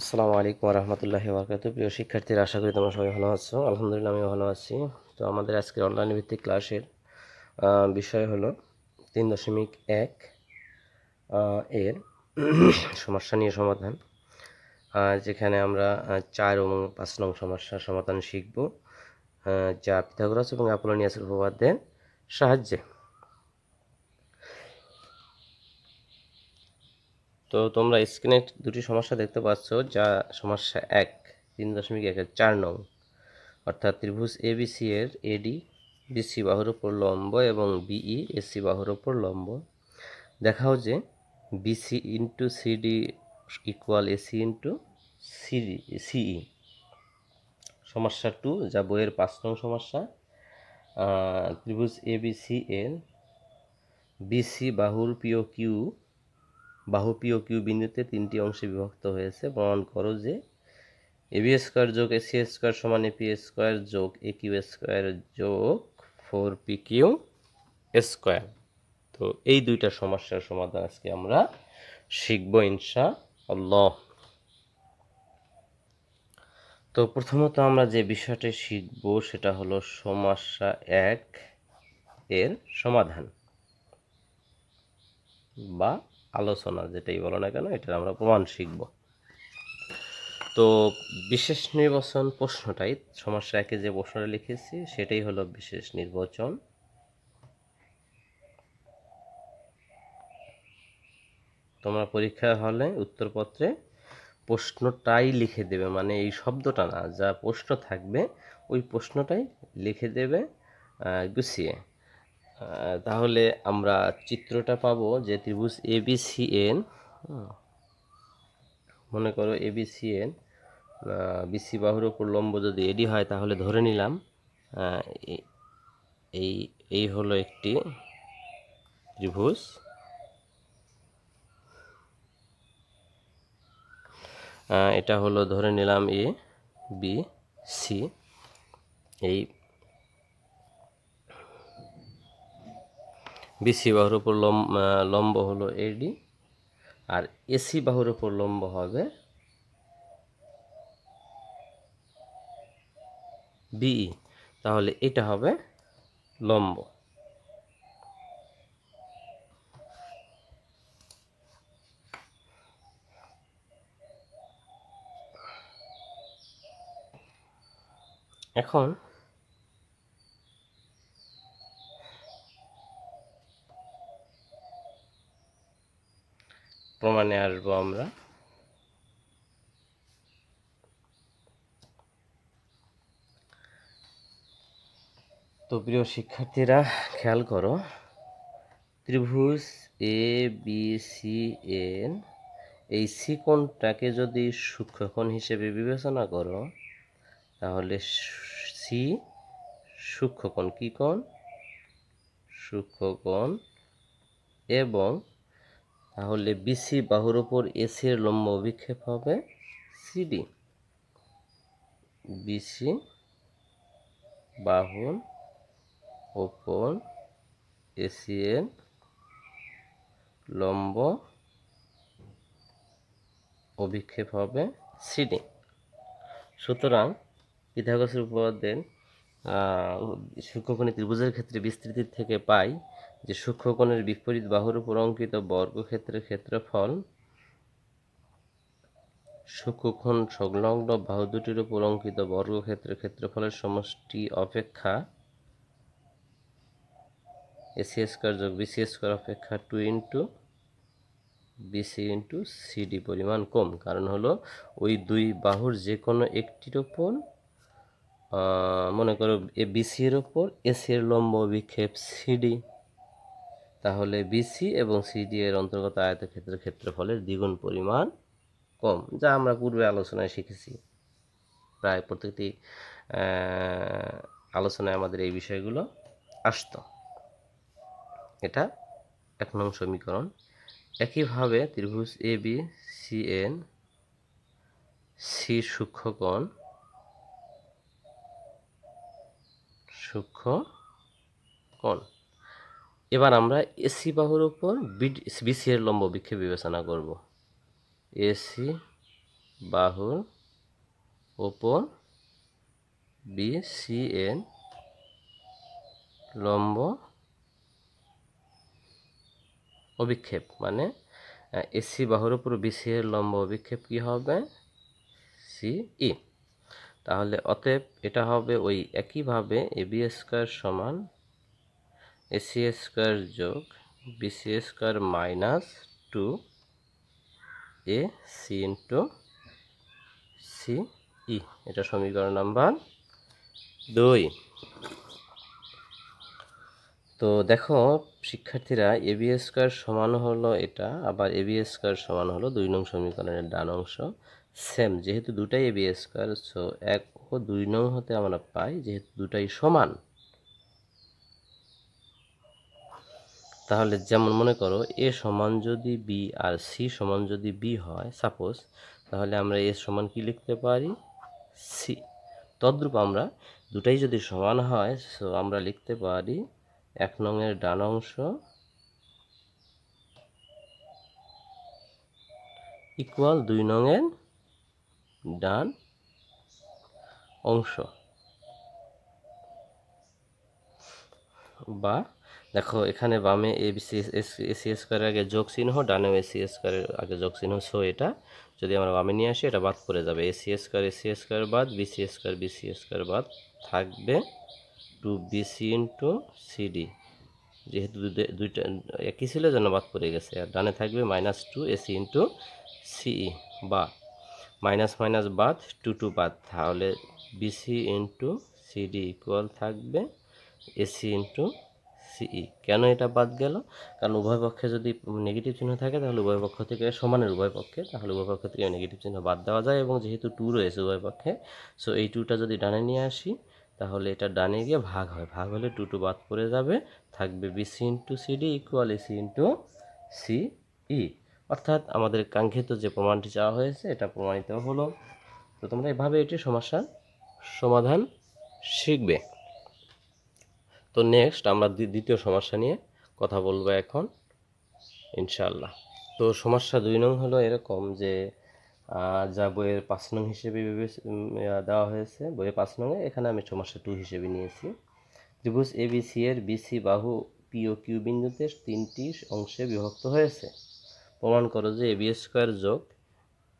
আসসালামু আলাইকুম রহমতুল্লাহ বরকাত প্রিয় শিক্ষার্থীরা আশা করি তোমরা সবাই ভালো আছো আলহামদুলিল্লাহ আমি ভালো আছি তো আমাদের আজকের অনলাইন ভিত্তিক ক্লাসের বিষয় হলো তিন দশমিক এক এর সমস্যা নিয়ে সমাধান যেখানে আমরা চার এবং পাঁচ নং সমস্যার সমাধান শিখব যা পিথাগোরাস এবং অ্যাপোলোনিয়াসের উপবাদ্যের সাহায্যে তো তোমরা স্ক্রিনে দুটি সমস্যা দেখতে পাচ্ছ যা সমস্যা এক তিন দশমিক একের চার নং অর্থাৎ ত্রিভুজ এ সি এর এডি বিসি বাহুর ওপর লম্ব এবং বিই এসি e, বাহুর ওপর লম্ব দেখাও যে BC into CD equal AC into CD CE সমস্যা টু যা বইয়ের পাঁচ নং সমস্যা ত্রিভুজ এবিসি এর বিসি বাহুর পিও কিউ বাহু ও কিউ বিন্দুতে তিনটি অংশে বিভক্ত হয়েছে প্রমাণ করো যে এ বি স্কোয়ার যোগ এ সি স্কোয়ার সমান এ পি স্কোয়ার যোগ এ কিউ স্কোয়ার যোগ ফোর পি কিউ স্কোয়ার তো এই দুইটা সমস্যার সমাধান আজকে আমরা শিখব ইনশা আল্লাহ তো প্রথমত আমরা যে বিষয়টি শিখব সেটা হলো সমস্যা এক এর সমাধান বা আলোচনা যেটাই বলো না কেন এটার আমরা প্রমাণ শিখব তো বিশেষ নির্বাচন প্রশ্নটাই সমস্যা একে যে প্রশ্নটা লিখেছি সেটাই হলো বিশেষ নির্বাচন তোমরা পরীক্ষা হলে উত্তরপত্রে প্রশ্নটাই লিখে দেবে মানে এই শব্দটা না যা প্রশ্ন থাকবে ওই প্রশ্নটাই লিখে দেবে গুছিয়ে তাহলে আমরা চিত্রটা পাবো যে ত্রিভুজ এবিসিএন মনে করো এবিসিএন বিসি বাহুর ওপর লম্ব যদি এডি হয় তাহলে ধরে নিলাম এই এই হলো একটি ত্রিভুজ এটা হলো ধরে নিলাম এ বি সি এই বিসি বাহুর উপর লম্ব হলো এডি আর এসি বাহুর উপর লম্ব হবে বিই e। তাহলে এটা হবে লম্ব এখন ওয়ানে আসবো আমরা তো প্রিয় শিক্ষার্থীরা খেয়াল করো ত্রিভুজ এ বি সি এন এই সি যদি সূক্ষ্মকোণ হিসেবে বিবেচনা করো তাহলে সি সূক্ষ্মকোণ কী কোণ সূক্ষ্মকোণ এবং তাহলে বিসি বাহুর উপর এসি এর লম্ব অভিক্ষেপ হবে সিডি বিসি বাহুর ওপর এসি এর লম্ব অভিক্ষেপ হবে সিডি সুতরাং পিথাগোরাসের দেন সূক্ষ্মকোণী ত্রিভুজের ক্ষেত্রে বিস্তৃতির থেকে পাই যে সূক্ষ্মকোণের বিপরীত বাহুর উপর অঙ্কিত বর্গক্ষেত্রের ক্ষেত্রফল সূক্ষ্মকোণ সংলগ্ন বাহু দুটির উপর অঙ্কিত বর্গক্ষেত্রের ক্ষেত্রফলের সমষ্টি অপেক্ষা এসি স্কোয়ার যোগ বিসি স্কোয়ার অপেক্ষা two into BC into CD পরিমাণ কম কারণ হলো ওই দুই বাহুর যে কোনো একটির ওপর মনে করো এ বিসি এর ওপর এসি এর লম্ব বিক্ষেপ সিডি তাহলে বিসি এবং সিডি এর অন্তর্গত আয়তক্ষেত্রের ক্ষেত্রফলের দ্বিগুণ পরিমাণ কম যা আমরা পূর্বে আলোচনায় শিখেছি প্রায় প্রত্যেকটি আলোচনায় আমাদের এই বিষয়গুলো আসত এটা এক নং সমীকরণ একইভাবে ত্রিভুজ A B C N C সূক্ষ্মকণ সূক্ষ্ম কোণ এবার আমরা এসি বাহুর উপর বিসি এর লম্ব বিক্ষেপ বিবেচনা করব এসি বাহুর ওপর বিসি এর লম্ব অভিক্ষেপ মানে এসি বাহুর উপর বিসি এর লম্ব অভিক্ষেপ কী হবে সি ই e। তাহলে অতএব এটা হবে ওই একইভাবে এ বি স্কোয়ার সমান সি স্কোয়ার যোগ BC square minus two A C into C E এটা সমীকরণ নাম্বার দুই তো দেখো শিক্ষার্থীরা এ বি স্কোয়ার সমান হলো এটা আবার এ বি স্কোয়ার সমান হলো দুই নং সমীকরণের ডান অংশ সেম যেহেতু দুটাই এ বি স্কোয়ার সো এক ও দুই নং হতে আমরা পাই যেহেতু দুটাই সমান তাহলে যেমন মনে করো এ সমান যদি বি আর সি সমান যদি বি হয় সাপোজ তাহলে আমরা এ সমান কি লিখতে পারি সি তদ্রূপ আমরা দুটাই যদি সমান হয় সো আমরা লিখতে পারি এক নংয়ের ডান অংশ ইকুয়াল দুই নংয়ের ডান অংশ বা দেখো এখানে বামে এ সি এসি স্কোয়ারের আগে যোগ চিহ্ন সি এসি স্কোয়ারের আগে যোগ চিহ্ন সো এটা যদি আমরা বামে নিয়ে আসি এটা বাদ পড়ে যাবে এসি স্কোয়ার এসি স্কোয়ার বাদ বিসি স্কোয়ার বিসি স্কোয়ার বাদ থাকবে টু বিসি ইন্টু সিডি যেহেতু দুইটা একই ছিল যেন বাদ পড়ে গেছে আর ডানে থাকবে minus to AC into CE বা মাইনাস মাইনাস বাদ টু টু বাদ তাহলে বিসি ইন্টু সিডি ইকুয়াল থাকবে এসি ইন্টু সিই কেন এটা বাদ গেল কারণ উভয় পক্ষে যদি নেগেটিভ চিহ্ন থাকে তাহলে উভয় পক্ষ থেকে সমানের উভয় পক্ষে তাহলে উভয় পক্ষ থেকে নেগেটিভ চিহ্ন বাদ দেওয়া যায় এবং যেহেতু টু রয়েছে উভয় পক্ষে সো এই টুটা যদি ডানে নিয়ে আসি তাহলে এটা ডানে গিয়ে ভাগ হয় ভাগ হলে টু টু বাদ পড়ে যাবে থাকবে BC into CD equal AC into CE অর্থাৎ আমাদের কাঙ্ক্ষিত যে প্রমাণটি চাওয়া হয়েছে এটা প্রমাণিত হলো তো তোমরা এভাবে এটি সমস্যার সমাধান শিখবে তো নেক্সট আমরা দ্বিতীয় সমস্যা নিয়ে কথা বলবো এখন ইনশাল্লাহ তো সমস্যা দুই নং হলো এরকম যে যা বইয়ের পাঁচ নং হিসেবে দেওয়া হয়েছে বইয়ের পাঁচ নংয়ে এখানে আমি সমস্যা টু হিসেবে নিয়েছি ত্রিভুজ এবিসি এর বিসি বাহু পিও কিউ বিন্দুতে তিনটি অংশে বিভক্ত হয়েছে প্রমাণ করো যে এবি স্কোয়ার যোগ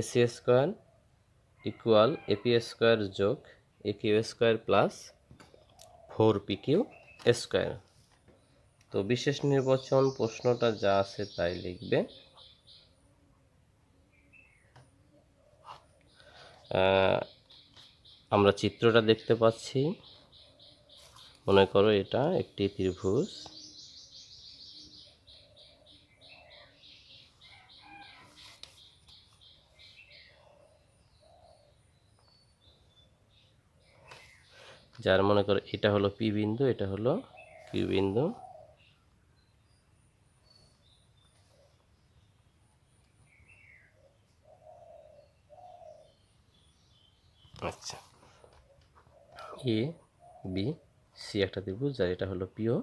AC square equal AP square যোগ A Q square plus four P Q square তো বিশেষ নির্বাচন প্রশ্নটা যা আছে তাই লিখবে আমরা চিত্রটা দেখতে পাচ্ছি মনে করো এটা একটি ত্রিভুজ যার মনে করো এটা হলো পি বিন্দু এটা হলো কিউ বিন্দু আচ্ছা এ বি সি একটা দেব যার এটা হলো পিও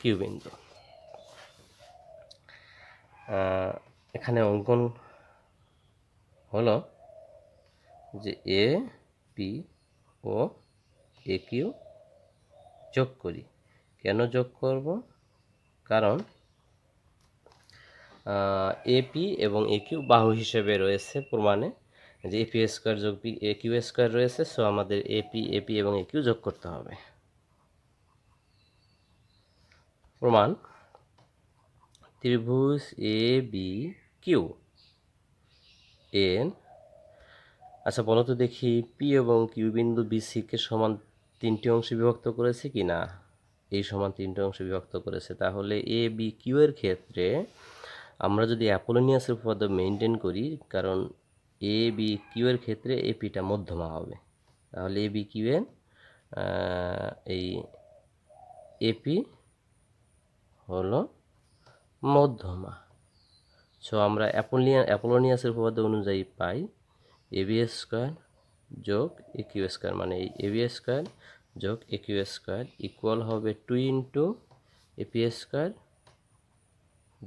কিউ বিন্দু এখানে অঙ্কন হলো যে A P O A Q যোগ করি কেন যোগ করব কারণ এপি এবং এ কিউ বাহু হিসেবে রয়েছে প্রমাণে যে এপি স্কোয়ার যোগ পি এ কিউ স্কোয়ার রয়েছে সো আমাদের এপি এপি এবং এ কিউ যোগ করতে হবে প্রমাণ ত্রিভুজ এ বি কিউ এন আচ্ছা বলো তো দেখি পি এবং কিউ বিন্দু বিসিকে সমান তিনটি অংশে বিভক্ত করেছে কি না এই সমান তিনটি অংশে বিভক্ত করেছে তাহলে এ বি কিউ এর ক্ষেত্রে আমরা যদি অ্যাপোলোনিয়াসের উপপাদ্য মেনটেন করি কারণ এ বি কিউ এর ক্ষেত্রে এ মধ্যমা হবে তাহলে এ বি কিউ এর এই এপি হলো মধ্যমা সো আমরা অ্যাপোলিয়া অ্যাপোলোনিয়াসের উপপাদ্য অনুযায়ী পাই এ বি স্কোয়ার যোগ এ স্কোয়ার মানে এই এ স্কোয়ার যোগ এ স্কোয়ার ইকুয়াল হবে টু ইন্টু এপি স্কোয়ার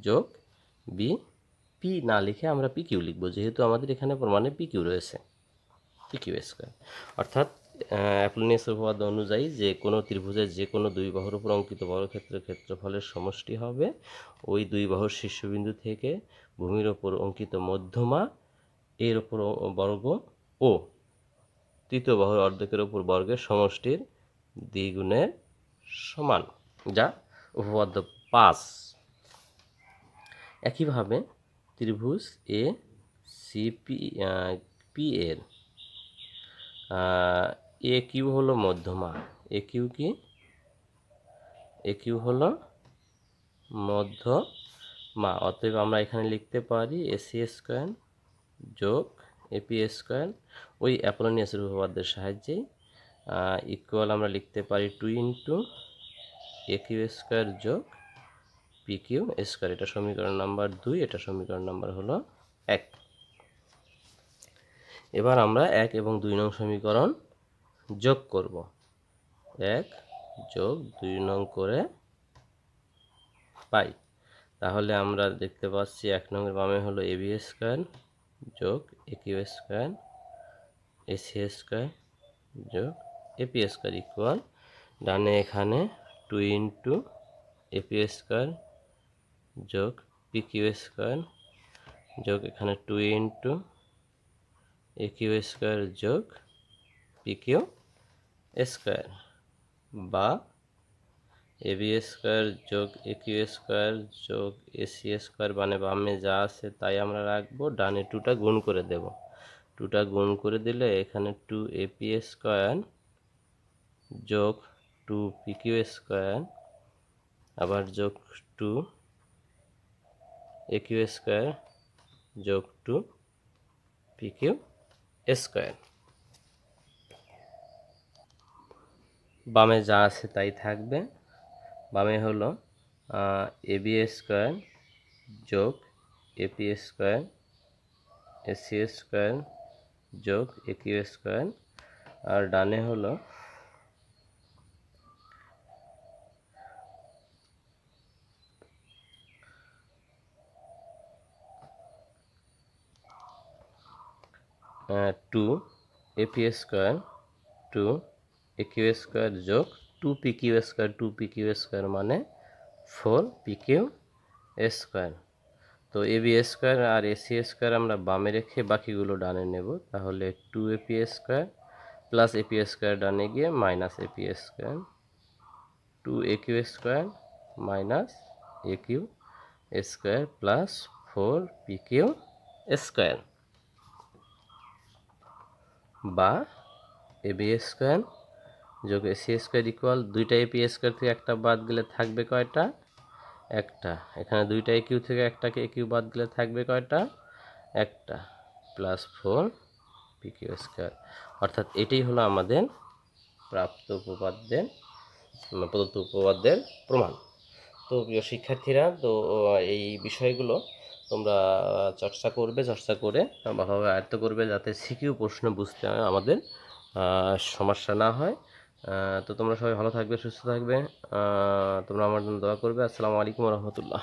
যোগ বি পি না লিখে আমরা পি কিউ লিখবো যেহেতু আমাদের এখানে প্রমাণে পি কিউ রয়েছে পি কিউ স্কোয়ার অর্থাৎ অ্যাপ্লিনিয়াস উপপাদ্য অনুযায়ী যে কোনো ত্রিভুজের যে কোনো দুই বাহুর উপর অঙ্কিত বর্গক্ষেত্রের ক্ষেত্রফলের সমষ্টি হবে ওই দুই বাহুর শীর্ষবিন্দু থেকে ভূমির ওপর অঙ্কিত মধ্যমা এর ওপর বর্গ ও তৃতীয় বাহুর অর্ধেকের উপর বর্গের সমষ্টির দ্বিগুণের সমান যা উপপাদ্য পাঁচ একইভাবে ত্রিভুজ এ সিপি পি এর এ কিউ হলো মধ্যমা এ কিউ কি এ কিউ হলো মধ্যমা অতএব আমরা এখানে লিখতে পারি এ সি স্কোয়ার যোগ এপিএস স্কোয়ার ওই অ্যাপোলোনিয়াসের উপপাদ্যের সাহায্যে ইকুয়াল আমরা লিখতে পারি two into A Q square যোগ পি কিউ স্কোয়ার এটা সমীকরণ নাম্বার দুই এটা সমীকরণ নাম্বার হলো এক এবার আমরা এক এবং দুই নং সমীকরণ যোগ করব এক যোগ দুই নং করে পাই তাহলে আমরা দেখতে পাচ্ছি এক নম্বর বামে হলো এবি স্কোয়ার যোগ A Q square A C square যোগ এপি স্কোয়ার ইকুয়াল ডানে এখানে টু ইন্টু এপি স্কোয়ার যোগ পি কিউ স্কোয়ার যোগ এখানে two into A Q square যোগ পি কিউ স্কোয়ার বা মানে এ বি স্কোয়ার যোগ এ কিউ স্কোয়ার যোগ এ সি স্কোয়ার মানে বামে যা আছে তাই আমরা রাখবো ডানে টুটা গুণ করে দেব টুটা গুণ করে দিলে এখানে টু এ পি স্কোয়ার যোগ টু পি কিউ স্কোয়ার আবার যোগ টু এ স্কোয়ার যোগ টু পি কিউ স্কোয়ার বামে যা আছে তাই থাকবে বামে হলো এবি স্কোয়ার যোগ এপি স্কোয়ার এসি স্কোয়ার যোগ একিউ স্কোয়ার আর ডানে হলো two AP square two AQ square যোগ two P Q square two P Q square मान फोर पी কিউ স্কোয়ার তো এ বি স্কোয়ার আর এসি স্কোয়ার আমরা বামে রেখে বাকিগুলো ডানে নেব তাহলে two AP square plus AP square ডানে গিয়ে minus AP square two A Q square minus A Q square plus four P Q square বা এ বি স্কোয়ার যোগ সি স্কোয়ার ইকুয়াল দুইটা এ পি স্কোয়ার থেকে একটা বাদ গেলে থাকবে কয়টা একটা এখানে দুইটা এ কিউ থেকে একটাকে কে কিউ বাদ গেলে থাকবে কয়টা একটা plus four P Q square অর্থাৎ এটাই হলো আমাদের প্রাপ্ত উপপাদ্যের মানে প্রদত্ত উপপাদ্যের প্রমাণ তো প্রিয় শিক্ষার্থীরা তো এই বিষয়গুলো তোমরা চর্চা করবে চর্চা করে ভালোভাবে আয়ত্ত করবে যাতে সিকিউ প্রশ্ন বুঝতে আমাদের সমস্যা না হয় তো তোমরা সবাই ভালো থাকবে সুস্থ থাকবে তোমরা আমার জন্য দোয়া করবে আসসালামু আলাইকুম রহমতুল্লাহ